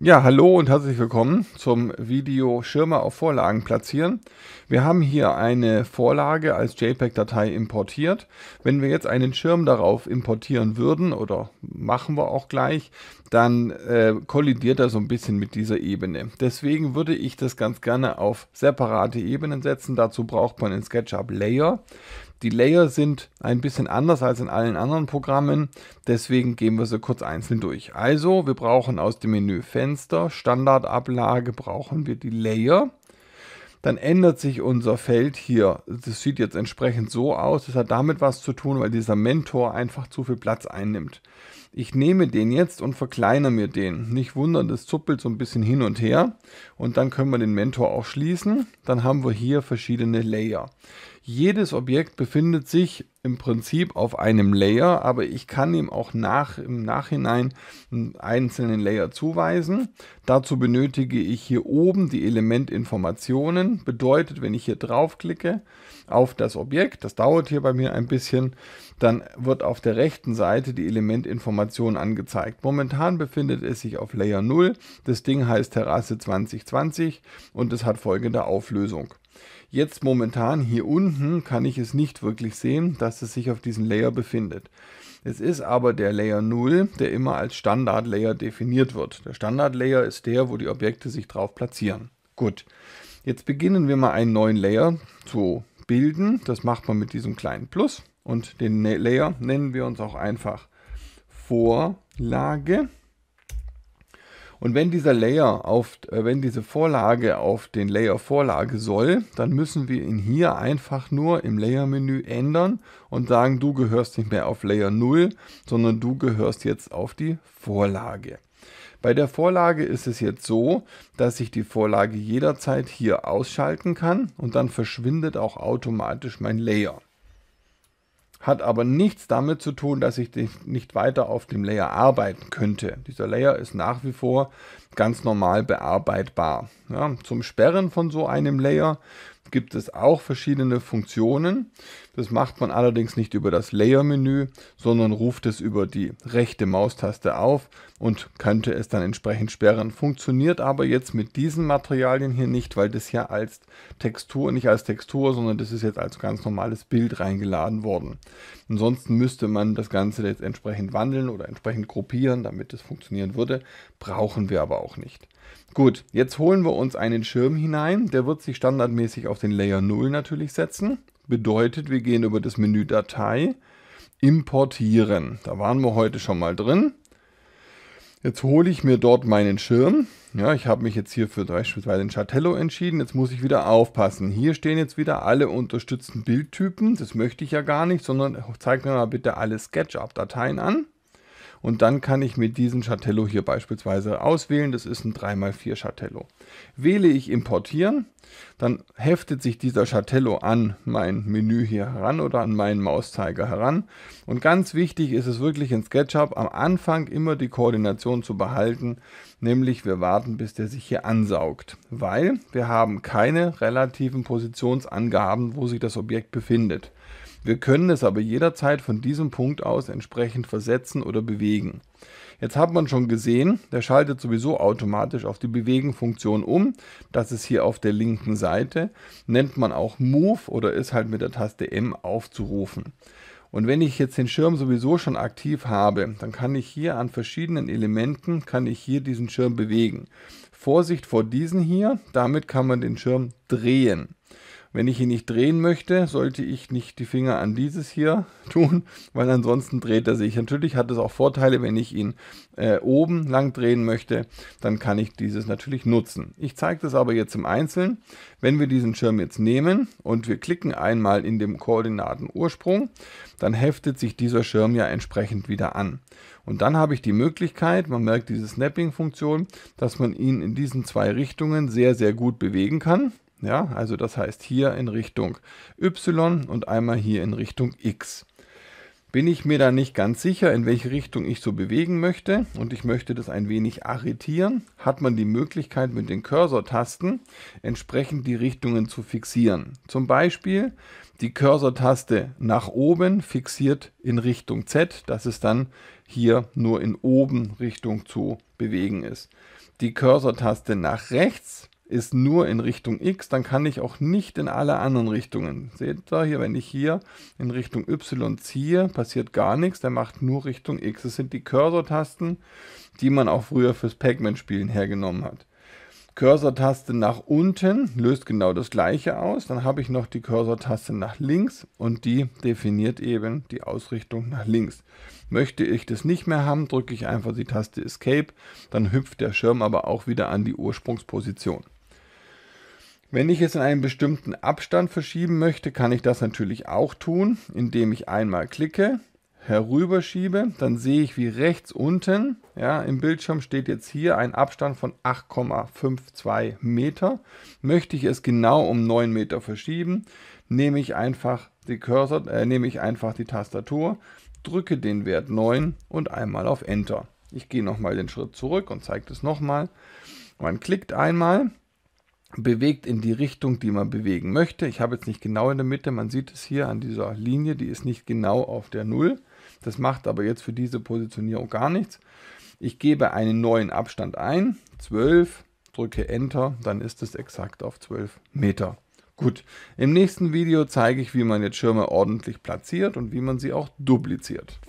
Ja, hallo und herzlich willkommen zum Video Schirme auf Vorlagen platzieren. Wir haben hier eine Vorlage als JPEG-Datei importiert. Wenn wir jetzt einen Schirm darauf importieren würden oder machen wir auch gleich, dann äh, kollidiert er so ein bisschen mit dieser Ebene. Deswegen würde ich das ganz gerne auf separate Ebenen setzen. Dazu braucht man in SketchUp Layer. Die Layer sind ein bisschen anders als in allen anderen Programmen, deswegen gehen wir sie kurz einzeln durch. Also, wir brauchen aus dem Menü Fenster, Standardablage brauchen wir die Layer. Dann ändert sich unser Feld hier. Das sieht jetzt entsprechend so aus. Das hat damit was zu tun, weil dieser Mentor einfach zu viel Platz einnimmt ich nehme den jetzt und verkleinere mir den. Nicht wundern, das zuppelt so ein bisschen hin und her. Und dann können wir den Mentor auch schließen. Dann haben wir hier verschiedene Layer. Jedes Objekt befindet sich im Prinzip auf einem Layer, aber ich kann ihm auch nach, im Nachhinein einen einzelnen Layer zuweisen. Dazu benötige ich hier oben die Elementinformationen. Bedeutet, wenn ich hier draufklicke auf das Objekt, das dauert hier bei mir ein bisschen, dann wird auf der rechten Seite die Elementinformation Informationen angezeigt. Momentan befindet es sich auf Layer 0. Das Ding heißt Terrasse 2020 und es hat folgende Auflösung. Jetzt momentan hier unten kann ich es nicht wirklich sehen, dass es sich auf diesem Layer befindet. Es ist aber der Layer 0, der immer als Standard-Layer definiert wird. Der Standard-Layer ist der, wo die Objekte sich drauf platzieren. Gut, jetzt beginnen wir mal einen neuen Layer zu bilden. Das macht man mit diesem kleinen Plus und den ne-, Layer nennen wir uns auch einfach Vorlage. Und wenn dieser Layer auf, äh, wenn diese Vorlage auf den Layer Vorlage soll, dann müssen wir ihn hier einfach nur im Layer Menü ändern und sagen, du gehörst nicht mehr auf Layer 0, sondern du gehörst jetzt auf die Vorlage. Bei der Vorlage ist es jetzt so, dass ich die Vorlage jederzeit hier ausschalten kann und dann verschwindet auch automatisch mein Layer hat aber nichts damit zu tun, dass ich nicht weiter auf dem Layer arbeiten könnte. Dieser Layer ist nach wie vor ganz normal bearbeitbar. Ja, zum Sperren von so einem Layer gibt es auch verschiedene Funktionen. Das macht man allerdings nicht über das Layer-Menü, sondern ruft es über die rechte Maustaste auf und könnte es dann entsprechend sperren. Funktioniert aber jetzt mit diesen Materialien hier nicht, weil das ja als Textur, nicht als Textur, sondern das ist jetzt als ganz normales Bild reingeladen worden. Ansonsten müsste man das Ganze jetzt entsprechend wandeln oder entsprechend gruppieren, damit es funktionieren würde. Brauchen wir aber auch nicht. Gut, jetzt holen wir uns einen Schirm hinein. Der wird sich standardmäßig auf den Layer 0 natürlich setzen. Bedeutet, wir gehen über das Menü Datei, Importieren. Da waren wir heute schon mal drin. Jetzt hole ich mir dort meinen Schirm. Ja, ich habe mich jetzt hier für beispielsweise den Chatello entschieden. Jetzt muss ich wieder aufpassen. Hier stehen jetzt wieder alle unterstützten Bildtypen. Das möchte ich ja gar nicht, sondern zeig mir mal bitte alle SketchUp-Dateien an. Und dann kann ich mit diesem Chatello hier beispielsweise auswählen. Das ist ein 3x4 Chatello. Wähle ich Importieren, dann heftet sich dieser Chatello an mein Menü hier heran oder an meinen Mauszeiger heran. Und ganz wichtig ist es wirklich in SketchUp am Anfang immer die Koordination zu behalten, nämlich wir warten, bis der sich hier ansaugt, weil wir haben keine relativen Positionsangaben, wo sich das Objekt befindet. Wir können es aber jederzeit von diesem Punkt aus entsprechend versetzen oder bewegen. Jetzt hat man schon gesehen, der schaltet sowieso automatisch auf die Bewegen-Funktion um. Das ist hier auf der linken Seite, nennt man auch Move oder ist halt mit der Taste M aufzurufen. Und wenn ich jetzt den Schirm sowieso schon aktiv habe, dann kann ich hier an verschiedenen Elementen, kann ich hier diesen Schirm bewegen. Vorsicht vor diesen hier, damit kann man den Schirm drehen. Wenn ich ihn nicht drehen möchte, sollte ich nicht die Finger an dieses hier tun, weil ansonsten dreht er sich. Natürlich hat es auch Vorteile, wenn ich ihn äh, oben lang drehen möchte, dann kann ich dieses natürlich nutzen. Ich zeige das aber jetzt im Einzelnen. Wenn wir diesen Schirm jetzt nehmen und wir klicken einmal in dem Koordinatenursprung, dann heftet sich dieser Schirm ja entsprechend wieder an. Und dann habe ich die Möglichkeit, man merkt diese Snapping-Funktion, dass man ihn in diesen zwei Richtungen sehr, sehr gut bewegen kann. Ja, also das heißt hier in Richtung y und einmal hier in Richtung x. Bin ich mir da nicht ganz sicher, in welche Richtung ich so bewegen möchte und ich möchte das ein wenig arretieren, hat man die Möglichkeit mit den Cursor-Tasten entsprechend die Richtungen zu fixieren. Zum Beispiel die Cursor-Taste nach oben fixiert in Richtung Z, dass es dann hier nur in oben Richtung zu bewegen ist. Die Cursor-Taste nach rechts fixiert ist nur in Richtung X, dann kann ich auch nicht in alle anderen Richtungen. Seht ihr hier, wenn ich hier in Richtung Y ziehe, passiert gar nichts, der macht nur Richtung X. Das sind die Cursor-Tasten, die man auch früher fürs Pac-Man-Spielen hergenommen hat. Cursor-Taste nach unten löst genau das gleiche aus. Dann habe ich noch die Cursor-Taste nach links und die definiert eben die Ausrichtung nach links. Möchte ich das nicht mehr haben, drücke ich einfach die Taste Escape, dann hüpft der Schirm aber auch wieder an die Ursprungsposition. Wenn ich es in einen bestimmten Abstand verschieben möchte, kann ich das natürlich auch tun, indem ich einmal klicke, herüberschiebe, dann sehe ich, wie rechts unten ja, im Bildschirm steht jetzt hier ein Abstand von 8,52 Meter. Möchte ich es genau um 9 Meter verschieben, nehme ich einfach die Cursor, äh, nehme ich einfach die Tastatur, drücke den Wert 9 und einmal auf Enter. Ich gehe nochmal den Schritt zurück und zeige das nochmal. Man klickt einmal bewegt in die Richtung, die man bewegen möchte. Ich habe jetzt nicht genau in der Mitte, man sieht es hier an dieser Linie, die ist nicht genau auf der 0. Das macht aber jetzt für diese Positionierung gar nichts. Ich gebe einen neuen Abstand ein, 12, drücke Enter, dann ist es exakt auf 12 Meter. Gut, im nächsten Video zeige ich, wie man jetzt Schirme ordentlich platziert und wie man sie auch dupliziert.